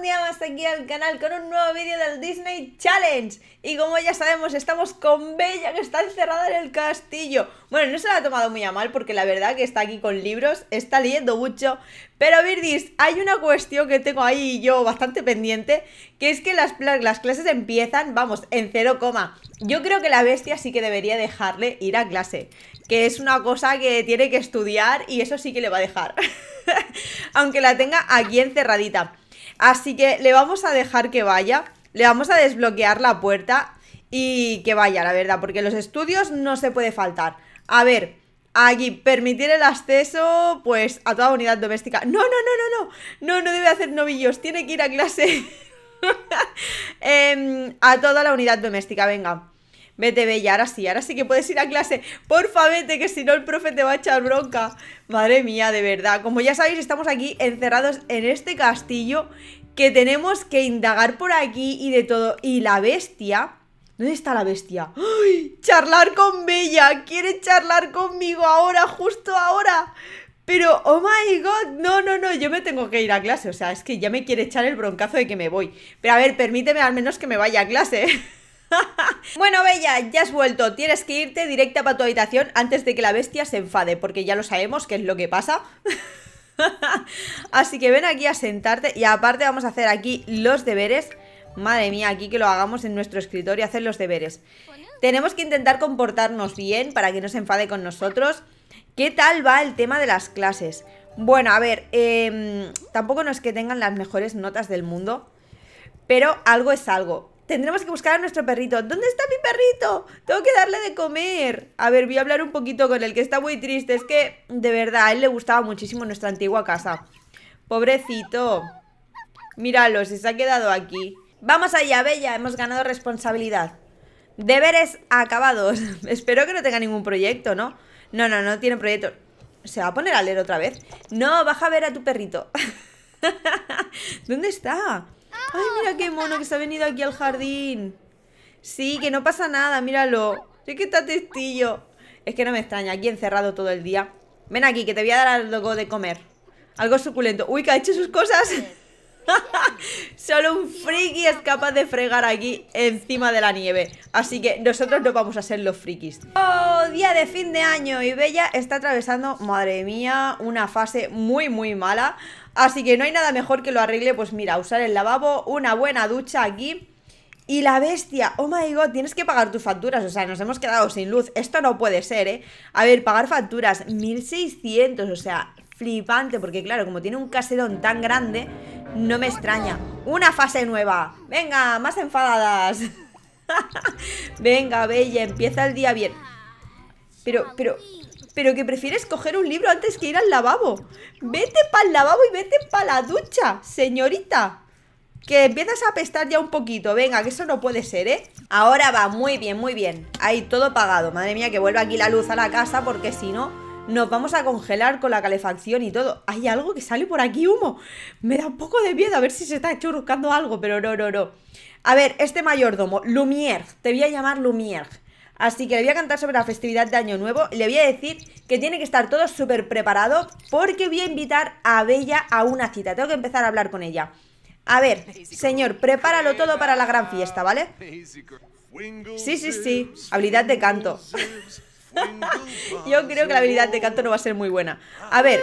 día más aquí al canal con un nuevo vídeo del Disney Challenge Y como ya sabemos estamos con Bella que está encerrada en el castillo Bueno, no se la ha tomado muy a mal porque la verdad que está aquí con libros, está leyendo mucho Pero Virdis, hay una cuestión que tengo ahí yo bastante pendiente Que es que las, las clases empiezan, vamos, en cero coma Yo creo que la bestia sí que debería dejarle ir a clase que es una cosa que tiene que estudiar y eso sí que le va a dejar. Aunque la tenga aquí encerradita. Así que le vamos a dejar que vaya, le vamos a desbloquear la puerta y que vaya, la verdad, porque los estudios no se puede faltar. A ver, aquí, permitir el acceso, pues, a toda unidad doméstica. No, no, no, no, no, no, no debe hacer novillos, tiene que ir a clase em, a toda la unidad doméstica, venga. Vete, bella, ahora sí, ahora sí que puedes ir a clase. Porfa, vete, que si no el profe te va a echar bronca. Madre mía, de verdad. Como ya sabéis, estamos aquí encerrados en este castillo que tenemos que indagar por aquí y de todo. Y la bestia... ¿Dónde está la bestia? ¡Ay! ¡Charlar con Bella! ¡Quiere charlar conmigo ahora, justo ahora! Pero, oh my god, no, no, no, yo me tengo que ir a clase. O sea, es que ya me quiere echar el broncazo de que me voy. Pero a ver, permíteme al menos que me vaya a clase. bueno, Bella, ya has vuelto. Tienes que irte directa para tu habitación antes de que la bestia se enfade, porque ya lo sabemos qué es lo que pasa. Así que ven aquí a sentarte y aparte vamos a hacer aquí los deberes. Madre mía, aquí que lo hagamos en nuestro escritorio, hacer los deberes. Tenemos que intentar comportarnos bien para que no se enfade con nosotros. ¿Qué tal va el tema de las clases? Bueno, a ver, em, tampoco no es que tengan las mejores notas del mundo, pero algo es algo tendremos que buscar a nuestro perrito. ¿Dónde está mi perrito? Tengo que darle de comer. A ver, voy a hablar un poquito con él, que está muy triste. Es que, de verdad, a él le gustaba muchísimo nuestra antigua casa. Pobrecito. Míralo, se, se ha quedado aquí. Vamos allá, Bella. Hemos ganado responsabilidad. Deberes acabados. Espero que no tenga ningún proyecto, ¿no? No, no, no tiene proyecto. ¿Se va a poner a leer otra vez? No, baja a ver a tu perrito. ¿Dónde está? ¡Ay, mira qué mono que se ha venido aquí al jardín! Sí, que no pasa nada, míralo. Es que está testillo. Es que no me extraña, aquí encerrado todo el día. Ven aquí, que te voy a dar algo de comer. Algo suculento. Uy, que ha hecho sus cosas. Solo un friki es capaz de fregar aquí encima de la nieve. Así que nosotros no vamos a ser los frikis. ¡Oh! Día de fin de año y Bella está atravesando, madre mía, una fase muy, muy mala. Así que no hay nada mejor que lo arregle, pues mira, usar el lavabo, una buena ducha aquí. Y la bestia, oh my god, tienes que pagar tus facturas, o sea, nos hemos quedado sin luz, esto no puede ser, ¿eh? A ver, pagar facturas, 1600, o sea, flipante, porque claro, como tiene un caserón tan grande, no me extraña. Una fase nueva. Venga, más enfadadas. Venga, Bella, empieza el día bien. Pero, pero, pero que prefieres coger un libro antes que ir al lavabo. Vete para el lavabo y vete para la ducha, señorita. Que empiezas a apestar ya un poquito. Venga, que eso no puede ser, ¿eh? Ahora va, muy bien, muy bien. Ahí, todo pagado. Madre mía, que vuelva aquí la luz a la casa porque si no nos vamos a congelar con la calefacción y todo. Hay algo que sale por aquí humo. Me da un poco de miedo a ver si se está churruscando algo, pero no, no, no. A ver, este mayordomo, Lumière, te voy a llamar Lumière. Así que le voy a cantar sobre la festividad de Año Nuevo. Le voy a decir que tiene que estar todo súper preparado porque voy a invitar a Bella a una cita. Tengo que empezar a hablar con ella. A ver, señor, prepáralo todo para la gran fiesta, ¿vale? Sí, sí, sí. Habilidad de canto. Yo creo que la habilidad de canto no va a ser muy buena. A ver,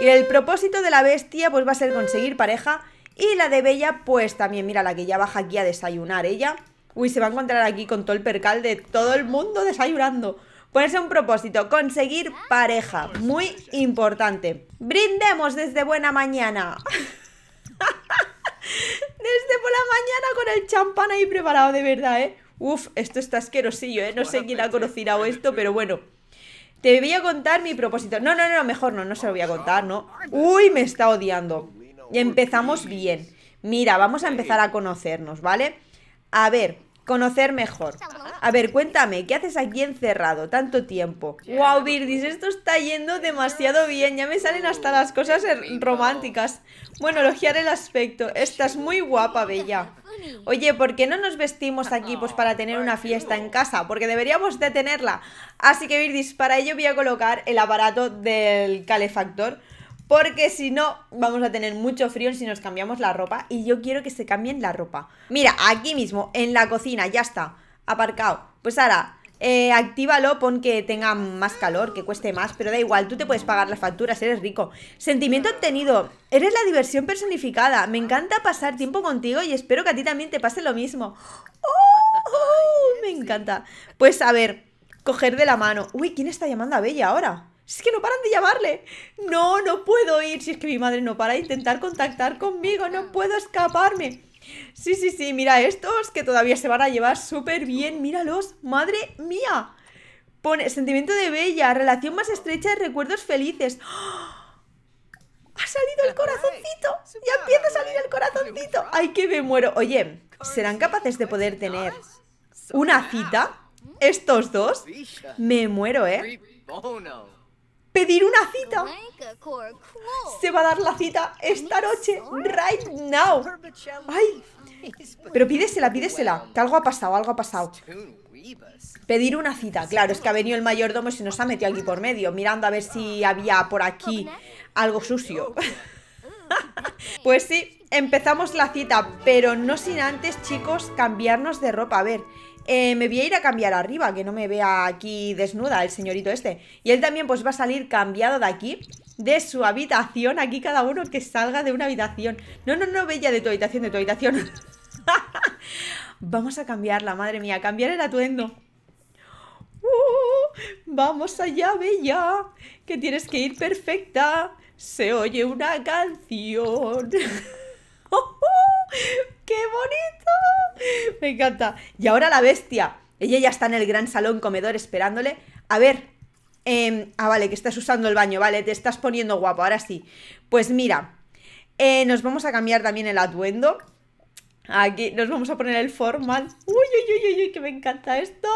el propósito de la bestia pues va a ser conseguir pareja y la de Bella pues también, mira, la que ya baja aquí a desayunar ella. Uy, se va a encontrar aquí con todo el percal de todo el mundo desayunando. Ponerse un propósito, conseguir pareja, muy importante. Brindemos desde buena mañana. desde buena mañana con el champán ahí preparado, de verdad, ¿eh? Uf, esto está asquerosillo, ¿eh? No sé quién ha conocido esto, pero bueno. Te voy a contar mi propósito. No, no, no, mejor no, no se lo voy a contar, ¿no? Uy, me está odiando. Y empezamos bien. Mira, vamos a empezar a conocernos, ¿vale? A ver, conocer mejor. A ver, cuéntame, ¿qué haces aquí encerrado tanto tiempo? Wow, Birdis, esto está yendo demasiado bien. Ya me salen hasta las uh, cosas er, románticas. Bueno, elogiar el aspecto. Estás muy guapa, Bella. Oye, ¿por qué no nos vestimos aquí pues para oh, tener una fiesta en casa? Porque deberíamos de tenerla. Así que, Virdis, para ello voy a colocar el aparato del calefactor. Porque si no, vamos a tener mucho frío si nos cambiamos la ropa. Y yo quiero que se cambien la ropa. Mira, aquí mismo, en la cocina, ya está. Aparcado. Pues ahora, eh, actívalo, pon que tenga más calor, que cueste más. Pero da igual, tú te puedes pagar las facturas, eres rico. Sentimiento obtenido. Eres la diversión personificada. Me encanta pasar tiempo contigo y espero que a ti también te pase lo mismo. ¡Oh! Me encanta. Pues a ver, coger de la mano. Uy, ¿quién está llamando a Bella ahora? es que no paran de llamarle. No, no puedo ir. Si es que mi madre no para de intentar contactar conmigo. No puedo escaparme. Sí, sí, sí. Mira estos que todavía se van a llevar súper bien. Míralos. Madre mía. Pone sentimiento de bella, relación más estrecha y recuerdos felices. ¡Ah! ¡Ha salido el corazoncito! ¡Ya empieza a salir el corazoncito! ¡Ay, que me muero! Oye, ¿serán capaces de poder tener una cita? ¿Estos dos? Me muero, ¿eh? Oh, pedir una cita. Se va a dar la cita esta noche, right now. Ay, pero pídesela, pídesela, que algo ha pasado, algo ha pasado. Pedir una cita, claro, es que ha venido el mayordomo y se nos ha metido alguien por medio, mirando a ver si había por aquí algo sucio. pues sí, empezamos la cita, pero no sin antes, chicos, cambiarnos de ropa. A ver, eh, me voy a ir a cambiar arriba, que no me vea aquí desnuda el señorito este. Y él también pues va a salir cambiado de aquí, de su habitación. Aquí cada uno que salga de una habitación. No, no, no, bella, de tu habitación, de tu habitación. Vamos a cambiarla, madre mía, cambiar el atuendo. Uh, vamos allá, bella, que tienes que ir perfecta. Se oye una canción. ¡Oh, oh! ¡Qué bonito! Me encanta. Y ahora la bestia. Ella ya está en el gran salón comedor esperándole. A ver. Em, ah, vale, que estás usando el baño, vale, te estás poniendo guapo, ahora sí. Pues mira, eh, nos vamos a cambiar también el atuendo. Aquí nos vamos a poner el formal. Uy, uy, uy, uy, que me encanta esto.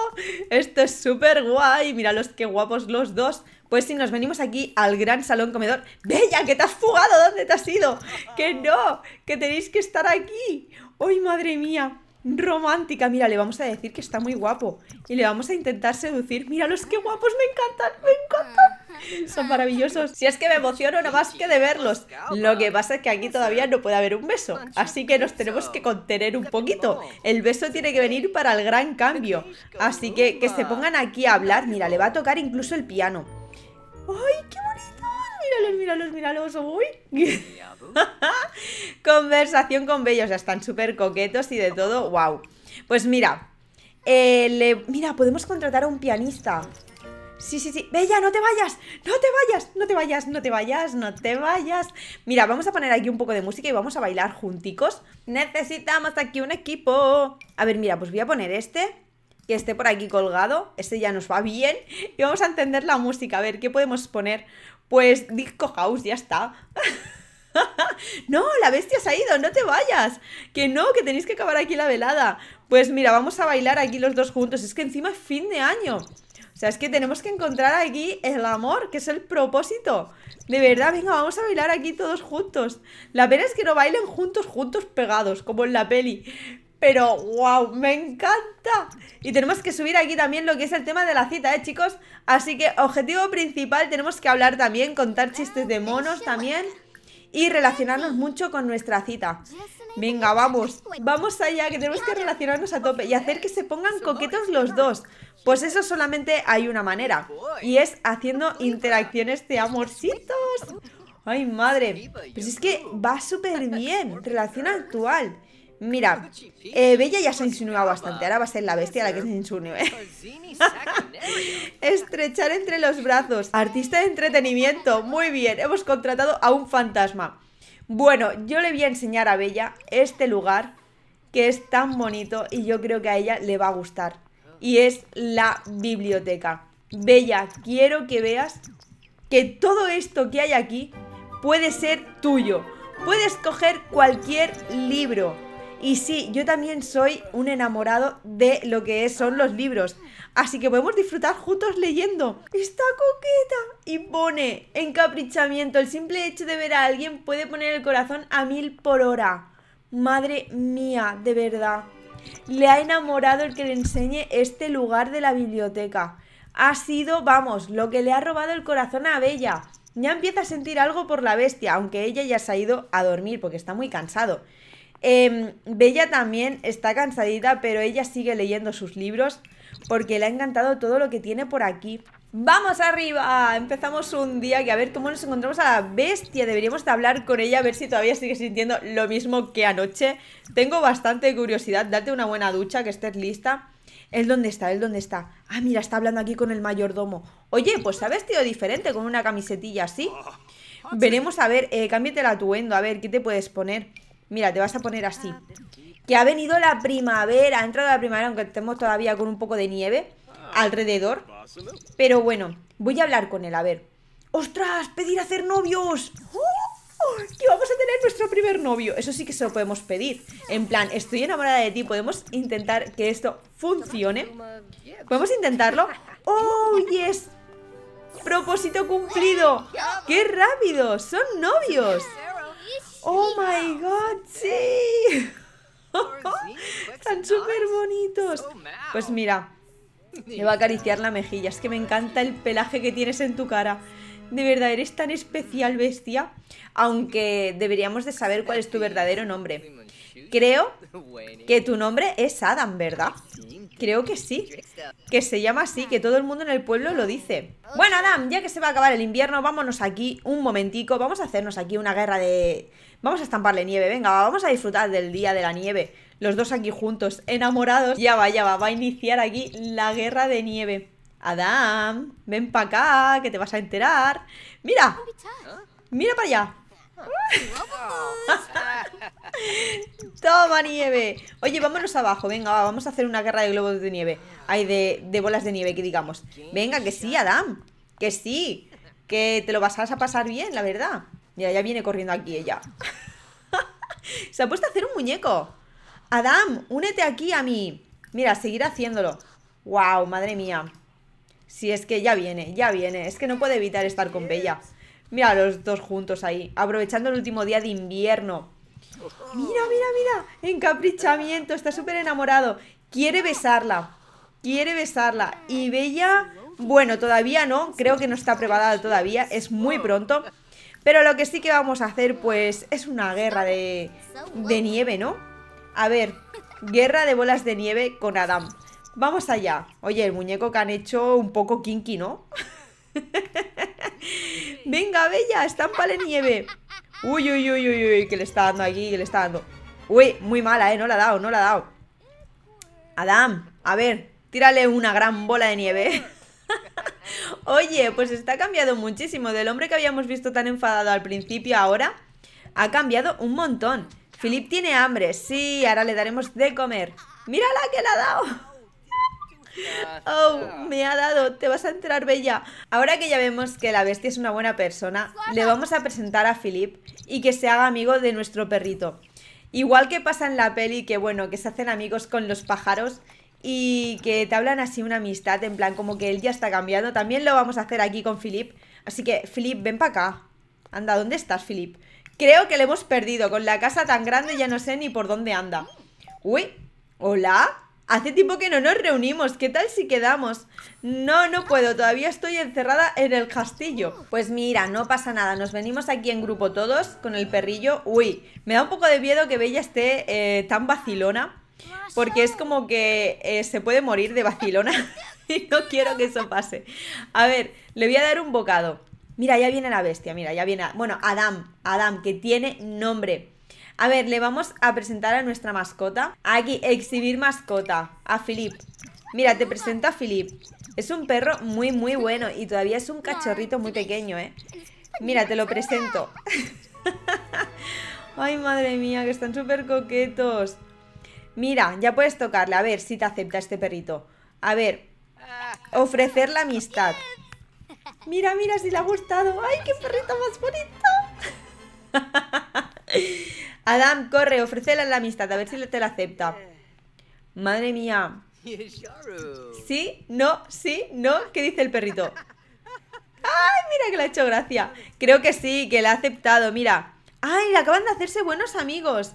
Esto es súper guay. Mira los que guapos los dos. Pues si sí, nos venimos aquí al gran salón comedor. ¡Bella, que te has fugado! ¿Dónde te has ido? ¡Que no! ¡Que tenéis que estar aquí! ¡Uy, madre mía! romántica. Mira, le vamos a decir que está muy guapo. Y le vamos a intentar seducir. los qué guapos, me encantan, me encantan. Son maravillosos. Si es que me emociono no más que de verlos. Lo que pasa es que aquí todavía no puede haber un beso. Así que nos tenemos que contener un poquito. El beso tiene que venir para el gran cambio. Así que que se pongan aquí a hablar. Mira, le va a tocar incluso el piano. ¡Ay, qué míralos, míralos, míralos, uy. Conversación con bellos, o están súper coquetos y de todo, wow. Pues mira, eh, mira, podemos contratar a un pianista. Sí, sí, sí. Bella, no te vayas, no te vayas, no te vayas, no te vayas, no te vayas. Mira, vamos a poner aquí un poco de música y vamos a bailar junticos. Necesitamos aquí un equipo. A ver, mira, pues voy a poner este que esté por aquí colgado. Este ya nos va bien. Y vamos a entender la música. A ver, ¿qué podemos poner? Pues Disco House, ya está. no, la bestia se ha ido, no te vayas. Que no, que tenéis que acabar aquí la velada. Pues mira, vamos a bailar aquí los dos juntos. Es que encima es fin de año. O sea, es que tenemos que encontrar aquí el amor, que es el propósito. De verdad, venga, vamos a bailar aquí todos juntos. La pena es que no bailen juntos, juntos pegados, como en la peli. Pero, wow, me encanta Y tenemos que subir aquí también lo que es el tema de la cita, ¿eh, chicos? Así que, objetivo principal, tenemos que hablar también Contar chistes de monos también Y relacionarnos mucho con nuestra cita Venga, vamos Vamos allá, que tenemos que relacionarnos a tope Y hacer que se pongan coquetos los dos Pues eso solamente hay una manera Y es haciendo interacciones de amorcitos ¡Ay, madre! Pues es que va súper bien Relación actual Mira, eh, Bella ya se ha insinuado bastante, ahora va a ser la bestia la que se insinúe. Pues Estrechar entre los brazos, artista de entretenimiento, muy bien, hemos contratado a un fantasma. Bueno, yo le voy a enseñar a Bella este lugar que es tan bonito y yo creo que a ella le va a gustar. Y es la biblioteca. Bella, quiero que veas que todo esto que hay aquí puede ser tuyo. Puedes coger cualquier libro y sí, yo también soy un enamorado de lo que son los libros. Así que podemos disfrutar juntos leyendo. Está coqueta. Y pone encaprichamiento. El simple hecho de ver a alguien puede poner el corazón a mil por hora. Madre mía, de verdad. Le ha enamorado el que le enseñe este lugar de la biblioteca. Ha sido, vamos, lo que le ha robado el corazón a Bella. Ya empieza a sentir algo por la bestia, aunque ella ya se ha ido a dormir porque está muy cansado. Em, Bella también está cansadita, pero ella sigue leyendo sus libros porque le ha encantado todo lo que tiene por aquí. ¡Vamos arriba! Empezamos un día que a ver cómo nos encontramos a la bestia. Deberíamos hablar con ella a ver si todavía sigue sintiendo lo mismo que anoche. Tengo bastante curiosidad. Date una buena ducha, que estés lista. ¿El dónde está? ¿El dónde está? Ah, mira, está hablando aquí con el mayordomo. Oye, pues se ha vestido diferente, con una camisetilla así. Ah, ah, Veremos, a ver, eh, cámbiate el atuendo, a ver, ¿qué te puedes poner? Mira, te vas a poner así. Que ha venido la primavera, ha entrado la primavera, aunque estemos todavía con un poco de nieve alrededor. Pero bueno, voy a hablar con él, a ver. ¡Ostras! ¡Pedir hacer novios! que vamos a tener nuestro primer novio. Eso sí que se lo podemos pedir. En plan, estoy enamorada de ti, podemos intentar que esto funcione. ¿Podemos intentarlo? ¡Oh, yes! ¡Propósito cumplido! ¡Qué rápido! ¡Son novios! ¡Oh, my God! ¡Sí! Están súper bonitos. Oh, pues mira, me va a acariciar la mejilla. Es que me encanta el pelaje que tienes en tu cara. De verdad, eres tan especial, bestia. Aunque deberíamos de saber cuál es tu verdadero nombre. Creo que tu nombre es Adam, ¿verdad? Creo que sí. Que se llama así, que todo el mundo en el pueblo lo dice. Bueno, Adam, ya que se va a acabar el invierno, vámonos aquí un momentico. Vamos a hacernos aquí una guerra de Vamos a estamparle nieve, venga, vamos a disfrutar del día de la nieve. Los dos aquí juntos, enamorados. Ya va, ya va, va a iniciar aquí la guerra de nieve. Adam, ven para acá, que te vas a enterar. Mira, mira para allá. Toma nieve. Oye, vámonos abajo. Venga, vamos a hacer una guerra de globos de nieve. hay de, de, bolas de nieve, que digamos. Venga, que sí, Adam. Que sí. Que te lo vas a pasar bien, la verdad. Mira, ya viene corriendo aquí ella. Se ha puesto a hacer un muñeco. Adam, únete aquí a mí. Mira, seguir haciéndolo. Wow, madre mía. Si es que ya viene, ya viene. Es que no puede evitar estar con Bella. Mira, los dos juntos ahí, aprovechando el último día de invierno. Mira, mira, mira. Encaprichamiento, está súper enamorado. Quiere besarla. Quiere besarla. Y Bella, bueno, todavía no. Creo que no está preparada todavía. Es muy pronto. Pero lo que sí que vamos a hacer, pues, es una guerra de, nieve, ¿no? A ver, guerra de bolas de nieve con Adam. Vamos allá. Oye, el muñeco que han hecho un poco kinky, ¿no? Venga, Bella, estampale nieve. Uy, uy, uy, uy, uy, que le está dando aquí, que le está dando. Uy, muy mala, ¿eh? No la ha dado, no la ha dado. Adam, a ver, tírale una gran bola de nieve. Oye, pues está cambiado muchísimo. Del hombre que habíamos visto tan enfadado al principio, ahora ha cambiado un montón. Philip tiene hambre, sí, ahora le daremos de comer. ¡Mírala que le ha dado! ¡Oh, me ha dado! Te vas a enterar, Bella. Ahora que ya vemos que la bestia es una buena persona, le vamos a presentar a Philip y que se haga amigo de nuestro perrito. Igual que pasa en la peli, que bueno, que se hacen amigos con los pájaros, y que te hablan así una amistad, en plan, como que él ya está cambiando. También lo vamos a hacer aquí con Philip. Así que, Philip, ven para acá. Anda, ¿dónde estás, Philip? Creo que le hemos perdido. Con la casa tan grande ya no sé ni por dónde anda. Uy, hola. Hace tiempo que no nos reunimos. ¿Qué tal si quedamos? No, no puedo. Todavía estoy encerrada en el castillo. Pues mira, no pasa nada. Nos venimos aquí en grupo todos con el perrillo. Uy, me da un poco de miedo que Bella esté eh, tan vacilona. Porque es como que eh, se puede morir de vacilona y no quiero que eso pase. A ver, le voy a dar un bocado. Mira, ya viene la bestia, mira, ya viene... Bueno, Adam, Adam, que tiene nombre. A ver, le vamos a presentar a nuestra mascota. Aquí, exhibir mascota, a Philip. Mira, te presento a Philip. Es un perro muy, muy bueno y todavía es un cachorrito muy pequeño, ¿eh? Mira, te lo presento. Ay, madre mía, que están súper coquetos. Mira, ya puedes tocarle, a ver si te acepta este perrito. A ver, ofrecer la amistad. Mira, mira, si le ha gustado. ¡Ay, qué perrito más bonito! Adam, corre, ofrécele la amistad, a ver si te la acepta. Madre mía. ¿Sí? ¿No? ¿Sí? ¿No? ¿Qué dice el perrito? ¡Ay, mira que le ha hecho gracia! Creo que sí, que le ha aceptado, mira. ¡Ay, le acaban de hacerse buenos amigos!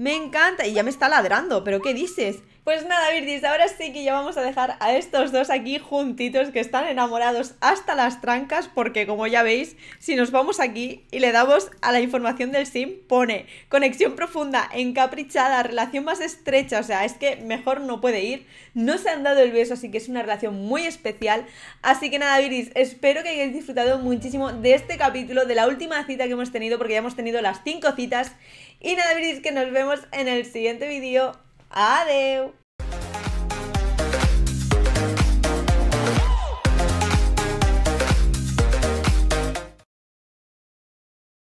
Me encanta. Y ya me está ladrando, pero ¿qué dices? Pues nada, Viris. ahora sí que ya vamos a dejar a estos dos aquí juntitos que están enamorados hasta las trancas, porque como ya veis, si nos vamos aquí y le damos a la información del sim, pone conexión profunda, encaprichada, relación más estrecha, o sea, es que mejor no puede ir. No se han dado el beso, así que es una relación muy especial. Así que nada, Virgis, espero que hayáis disfrutado muchísimo de este capítulo, de la última cita que hemos tenido, porque ya hemos tenido las cinco citas. Y nada, veréis que nos vemos en el siguiente vídeo. Adeu.